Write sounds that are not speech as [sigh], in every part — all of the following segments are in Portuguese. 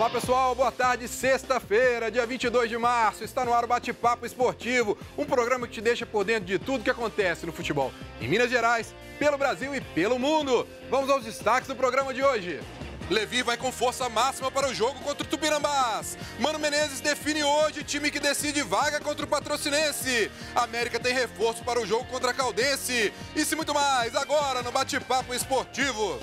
Olá pessoal, boa tarde. Sexta-feira, dia 22 de março, está no ar o Bate-Papo Esportivo, um programa que te deixa por dentro de tudo que acontece no futebol em Minas Gerais, pelo Brasil e pelo mundo. Vamos aos destaques do programa de hoje. Levi vai com força máxima para o jogo contra o Tupirambás. Mano Menezes define hoje o time que decide vaga contra o Patrocinense. América tem reforço para o jogo contra a Caldense. Isso e muito mais agora no Bate-Papo Esportivo.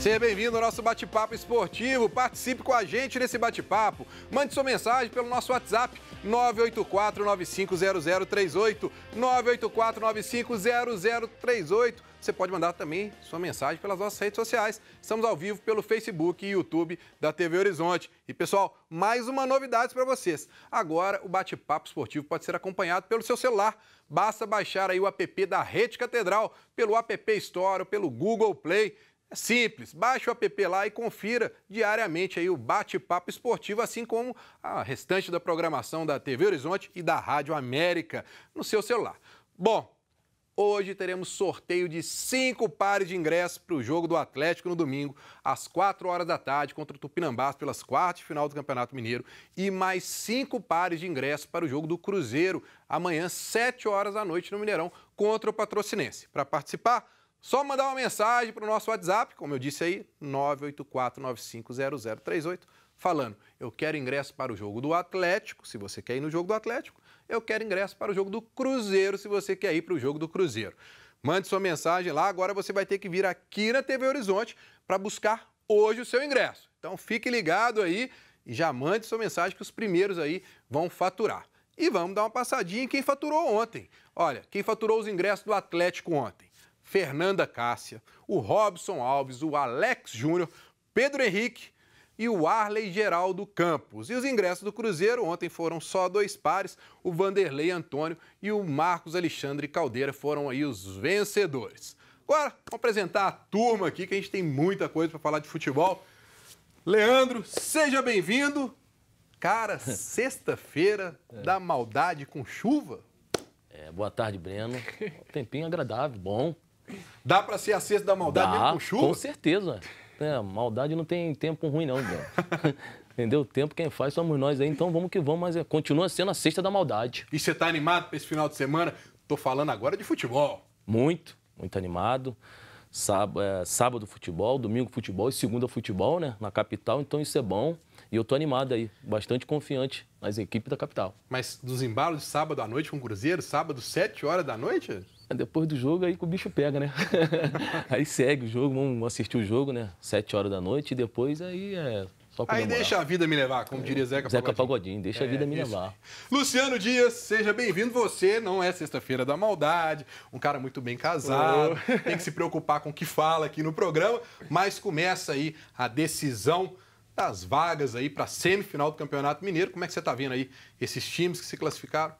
Seja bem-vindo ao nosso bate-papo esportivo. Participe com a gente nesse bate-papo. Mande sua mensagem pelo nosso WhatsApp 984-950038. Você pode mandar também sua mensagem pelas nossas redes sociais. Estamos ao vivo pelo Facebook e YouTube da TV Horizonte. E pessoal, mais uma novidade para vocês. Agora o bate-papo esportivo pode ser acompanhado pelo seu celular. Basta baixar aí o app da Rede Catedral, pelo App Store ou pelo Google Play. É simples, baixe o app lá e confira diariamente aí o bate-papo esportivo, assim como a restante da programação da TV Horizonte e da Rádio América no seu celular. Bom, hoje teremos sorteio de cinco pares de ingressos para o jogo do Atlético no domingo, às 4 horas da tarde, contra o Tupinambás, pelas quartas de final do Campeonato Mineiro, e mais cinco pares de ingressos para o jogo do Cruzeiro, amanhã, 7 horas da noite, no Mineirão, contra o Patrocinense. Para participar, só mandar uma mensagem para o nosso WhatsApp, como eu disse aí, 984-950038, falando: eu quero ingresso para o jogo do Atlético, se você quer ir no jogo do Atlético, eu quero ingresso para o jogo do Cruzeiro, se você quer ir para o jogo do Cruzeiro. Mande sua mensagem lá, agora você vai ter que vir aqui na TV Horizonte para buscar hoje o seu ingresso. Então fique ligado aí e já mande sua mensagem que os primeiros aí vão faturar. E vamos dar uma passadinha em quem faturou ontem. Olha, quem faturou os ingressos do Atlético ontem? Fernanda Cássia, o Robson Alves, o Alex Júnior, Pedro Henrique e o Arley Geraldo Campos. E os ingressos do Cruzeiro ontem foram só dois pares, o Vanderlei Antônio e o Marcos Alexandre Caldeira foram aí os vencedores. Agora, vou apresentar a turma aqui, que a gente tem muita coisa para falar de futebol. Leandro, seja bem-vindo. Cara, [laughs] sexta-feira é. da maldade com chuva. É, boa tarde, Breno. [laughs] tempinho agradável, bom. Dá para ser a cesta da maldade Dá, mesmo com chuva? Com certeza. É, maldade não tem tempo ruim, não, [laughs] Entendeu? O tempo quem faz somos nós aí, então vamos que vamos, mas é, continua sendo a cesta da maldade. E você tá animado para esse final de semana? Tô falando agora de futebol. Muito, muito animado. Sábado, é, sábado futebol, domingo futebol e segunda futebol, né? Na capital, então isso é bom. E eu tô animado aí, bastante confiante nas equipes da capital. Mas dos embalos de sábado à noite com o Cruzeiro, sábado, 7 horas da noite? Ah, depois do jogo, aí que o bicho pega, né? [laughs] aí segue o jogo, vamos assistir o jogo, né? 7 horas da noite e depois aí é Aí deixa a vida me levar, como diria Zeca Pagodinho. Zeca Pagodinho, deixa é, a vida me isso. levar. Luciano Dias, seja bem-vindo. Você não é sexta-feira da maldade, um cara muito bem casado, oh. tem que se preocupar com o que fala aqui no programa, mas começa aí a decisão as vagas aí para a semifinal do Campeonato Mineiro. Como é que você está vendo aí esses times que se classificaram?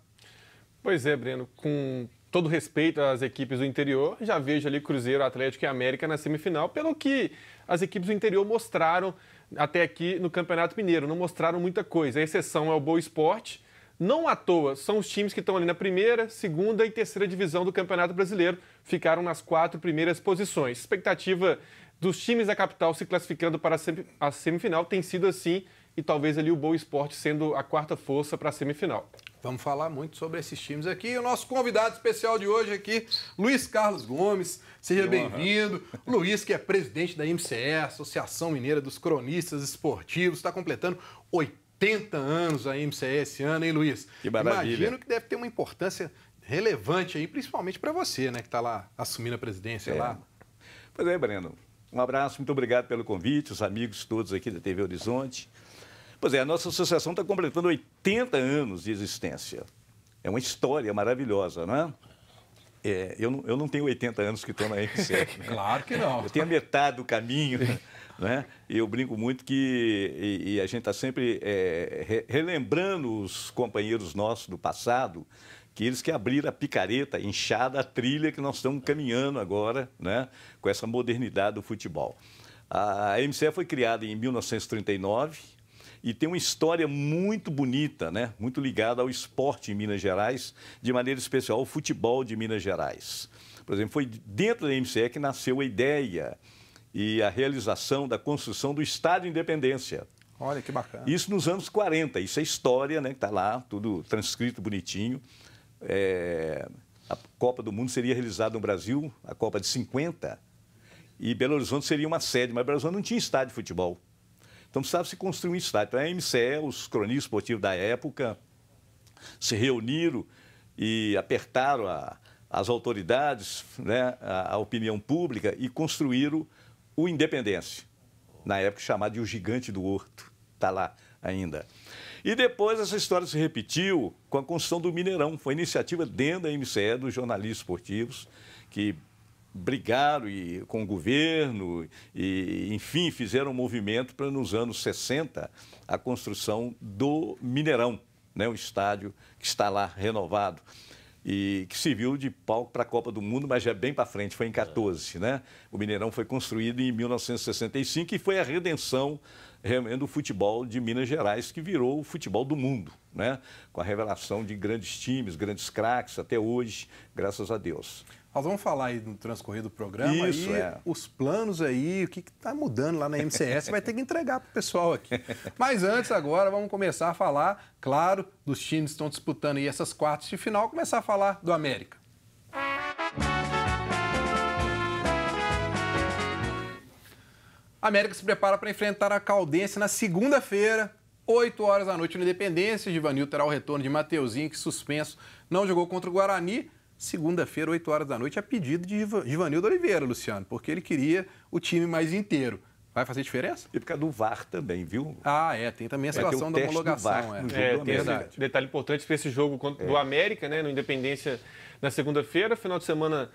Pois é, Breno. Com todo respeito às equipes do interior, já vejo ali Cruzeiro, Atlético e América na semifinal, pelo que as equipes do interior mostraram até aqui no Campeonato Mineiro. Não mostraram muita coisa. A exceção é o Boa Esporte. Não à toa, são os times que estão ali na primeira, segunda e terceira divisão do Campeonato Brasileiro. Ficaram nas quatro primeiras posições. Expectativa dos times da capital se classificando para a semifinal tem sido assim e talvez ali o Boa Esporte sendo a quarta força para a semifinal. Vamos falar muito sobre esses times aqui. E o nosso convidado especial de hoje aqui, Luiz Carlos Gomes. Seja bem-vindo. Luiz, que é presidente da MCE, Associação Mineira dos Cronistas Esportivos, está completando 80 anos a MCE esse ano, hein, Luiz? Que maravilha. Imagino que deve ter uma importância relevante aí, principalmente para você, né, que está lá assumindo a presidência é. lá. Pois é, Breno. Um abraço, muito obrigado pelo convite, os amigos todos aqui da TV Horizonte. Pois é, a nossa associação está completando 80 anos de existência. É uma história maravilhosa, não é? é eu, não, eu não tenho 80 anos que estou na MCF. Né? [laughs] claro que não. Eu tenho a metade do caminho. [laughs] Né? Eu brinco muito que e, e a gente está sempre é, re, relembrando os companheiros nossos do passado que eles que abriram a picareta, a inchada, a trilha que nós estamos caminhando agora, né, com essa modernidade do futebol. A MCE foi criada em 1939 e tem uma história muito bonita, né, muito ligada ao esporte em Minas Gerais, de maneira especial ao futebol de Minas Gerais. Por exemplo, foi dentro da MCE que nasceu a ideia e a realização da construção do Estádio Independência. Olha que bacana. Isso nos anos 40, isso é história, né? Que está lá, tudo transcrito bonitinho é, a Copa do Mundo seria realizada no Brasil, a Copa de 50, e Belo Horizonte seria uma sede, mas Belo Horizonte não tinha estádio de futebol. Então precisava se construir um estádio. Então a MCE, os cronistas esportivos da época, se reuniram e apertaram a, as autoridades, né, a, a, opinião pública e construíram o Independência, na época chamado de o Gigante do Horto, está lá ainda. E depois essa história se repetiu com a construção do Mineirão. Foi iniciativa dentro da MCE dos jornalistas esportivos que brigaram e, com o governo e, enfim, fizeram um movimento para, nos anos 60, a construção do Mineirão, né, um estádio que está lá renovado e que serviu de palco para a Copa do Mundo, mas já bem para frente, foi em 14, né? O Mineirão foi construído em 1965 e foi a redenção realmente o futebol de Minas Gerais, que virou o futebol do mundo, né? com a revelação de grandes times, grandes craques, até hoje, graças a Deus. Nós vamos falar aí no transcorrer do programa Isso, é. os planos aí, o que está mudando lá na MCS, vai ter que entregar para o pessoal aqui. Mas antes, agora, vamos começar a falar, claro, dos times que estão disputando aí essas quartas de final, começar a falar do América. A América se prepara para enfrentar a Caldense na segunda-feira, 8 horas da noite no Independência. Givanil terá o retorno de Mateuzinho, que suspenso não jogou contra o Guarani. Segunda-feira, 8 horas da noite, a é pedido de Givanildo Oliveira, Luciano, porque ele queria o time mais inteiro. Vai fazer diferença? E por causa do VAR também, viu? Ah, é, tem também a situação da homologação. é, é tem esse detalhe importante para esse jogo é. do América, né, no Independência, na segunda-feira, final de semana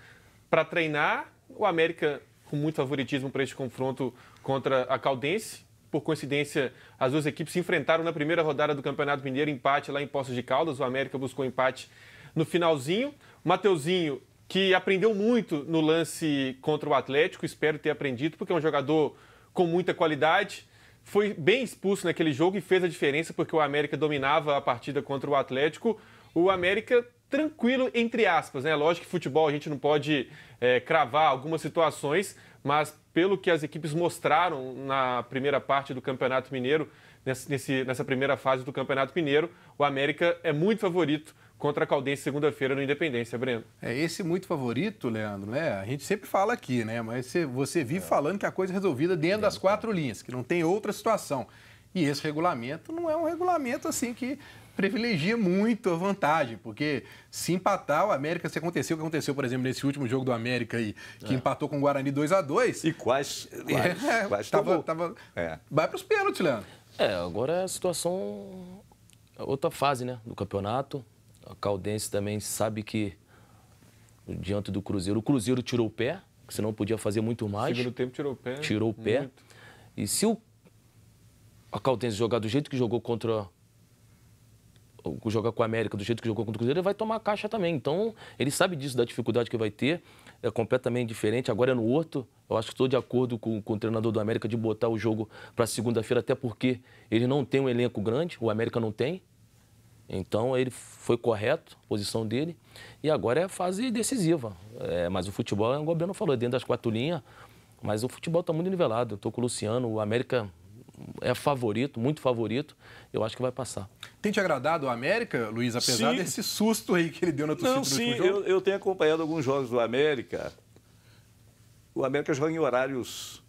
para treinar. O América com muito favoritismo para este confronto contra a Caldense. Por coincidência, as duas equipes se enfrentaram na primeira rodada do Campeonato Mineiro, empate lá em Poços de Caldas. O América buscou empate no finalzinho. O Mateuzinho, que aprendeu muito no lance contra o Atlético, espero ter aprendido, porque é um jogador com muita qualidade. Foi bem expulso naquele jogo e fez a diferença porque o América dominava a partida contra o Atlético. O América tranquilo, entre aspas. Né? Lógico que futebol a gente não pode é, cravar algumas situações, mas pelo que as equipes mostraram na primeira parte do Campeonato Mineiro, nesse, nessa primeira fase do Campeonato Mineiro, o América é muito favorito contra a Caldense segunda-feira no Independência, Breno. É esse muito favorito, Leandro, né? A gente sempre fala aqui, né? Mas você, você vive é. falando que a coisa é resolvida dentro é. das quatro linhas, que não tem outra situação. E esse regulamento não é um regulamento assim que privilegia muito a vantagem, porque se empatar o América, se acontecer o que aconteceu, por exemplo, nesse último jogo do América aí, que é. empatou com o Guarani 2 a 2 E quase, quase, é, tava, tava é. Vai para os pênaltis, Leandro. É, agora a situação... É outra fase, né, do campeonato. A Caldense também sabe que, diante do Cruzeiro, o Cruzeiro tirou o pé, que senão podia fazer muito mais. Segundo tempo tirou o pé. Tirou o pé. Muito. E se o a Caldense jogar do jeito que jogou contra jogar com a América do jeito que jogou contra o Cruzeiro, ele vai tomar caixa também. Então, ele sabe disso, da dificuldade que vai ter. É completamente diferente. Agora é no outro. Eu acho que estou de acordo com, com, o treinador do América de botar o jogo para segunda-feira, até porque ele não tem um elenco grande, o América não tem. Então, ele foi correto, posição dele. E agora é a fase decisiva. É, mas o futebol, é o Goberno falou, é dentro das quatro linhas. Mas o futebol está muito nivelado. Estou com o Luciano, o América é favorito, muito favorito, eu acho que vai passar. Tem te agradado o América, Luiz, apesar sim. desse susto aí que ele deu na torcida Não, sim, eu, eu tenho acompanhado alguns jogos do América. O América joga em horários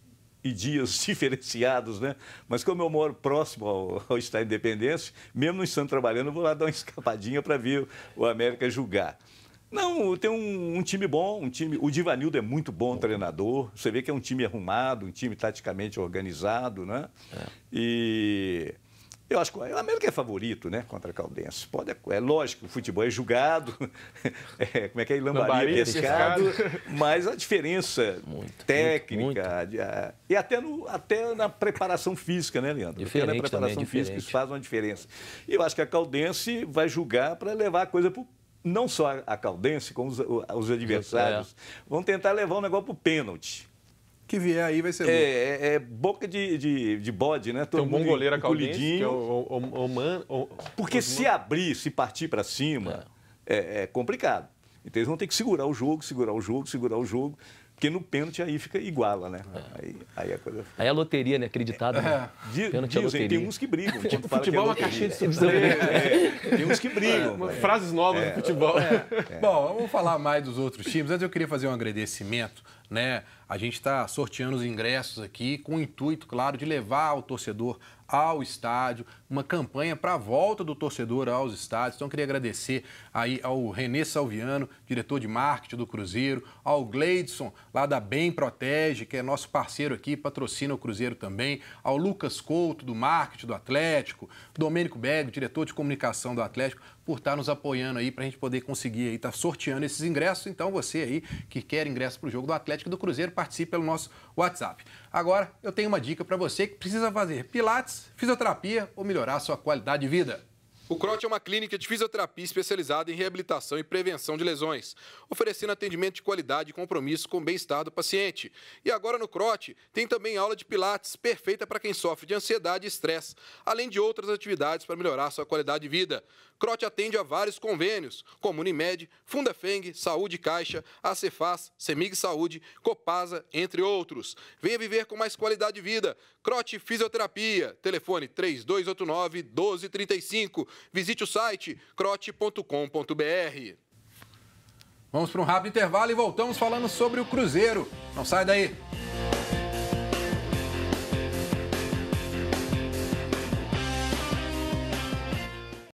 e dias [laughs] diferenciados, né? Mas como eu moro próximo ao, ao Estado Independência, mesmo não estando trabalhando, eu vou lá dar uma escapadinha para ver o América julgar. Não, tem um, um, time bom, um time. O Divanildo é muito bom, bom treinador. Você vê que é um time arrumado, um time taticamente organizado, né? É. E eu acho que o América é favorito, né? Contra a Caldense. Pode, é lógico, o futebol é julgado, [laughs] é, como é que é? Lambaria, pescado, pescado. Mas a diferença muito, técnica muito, muito. A, e até, no, até na preparação física, né, Leandro? Diferente até na preparação também, física isso faz uma diferença. E eu acho que a Caldense vai julgar para levar a coisa para o não só a Caldense, como os, os adversários, é. vão tentar levar o negócio para o pênalti. Que vier aí vai ser. É, é, é, boca de, de, de bode, né? Todo Tem um bom goleiro a É o, o, o, man, o, Porque se abrir, se partir para cima, é. é. é complicado. Então eles vão ter que segurar o jogo, segurar o jogo, segurar o jogo. Porque no pênalti aí fica iguala, né? É. Aí, aí, a coisa. Aí a loteria, né? Acreditado. Né? É. Né? pênalti é dizem, tipo, tipo, é, é, é tem uns que brigam. Tipo, futebol é uma caixinha de surpresa. Tem uns que brigam. Frases novas do futebol. Bom, vamos falar mais dos outros times. Antes eu queria fazer um agradecimento, né? A gente está sorteando os ingressos aqui com o intuito, claro, de levar o torcedor ao estádio, uma campanha para a volta do torcedor aos estádios. Então, eu queria agradecer aí ao é Renê Salviano, diretor de marketing do Cruzeiro, ao Gleidson, lá da Bem Protege, que é nosso parceiro aqui, patrocina o Cruzeiro também, ao Lucas Couto, do marketing do Atlético, Domênico Bego, diretor de comunicação do Atlético, por estar tá nos apoiando aí para a gente poder conseguir aí estar tá sorteando esses ingressos. Então você aí que quer ingresso para o jogo do Atlético do Cruzeiro, participe pelo nosso WhatsApp. Agora eu tenho uma dica para você que precisa fazer pilates, fisioterapia ou melhorar a sua qualidade de vida. O CROT é uma clínica de fisioterapia especializada em reabilitação e prevenção de lesões, oferecendo atendimento de qualidade e compromisso com o bem-estar do paciente. E agora no CROT tem também aula de pilates, perfeita para quem sofre de ansiedade e estresse, além de outras atividades para melhorar sua qualidade de vida. CROT atende a vários convênios, como Unimed, Fundafeng, Saúde Caixa, Acefaz, Semig Saúde, Copasa, entre outros. Venha viver com mais qualidade de vida. CROT Fisioterapia, telefone 3289 1235. Visite o site crote.com.br. Vamos para um rápido intervalo e voltamos falando sobre o Cruzeiro. Não sai daí.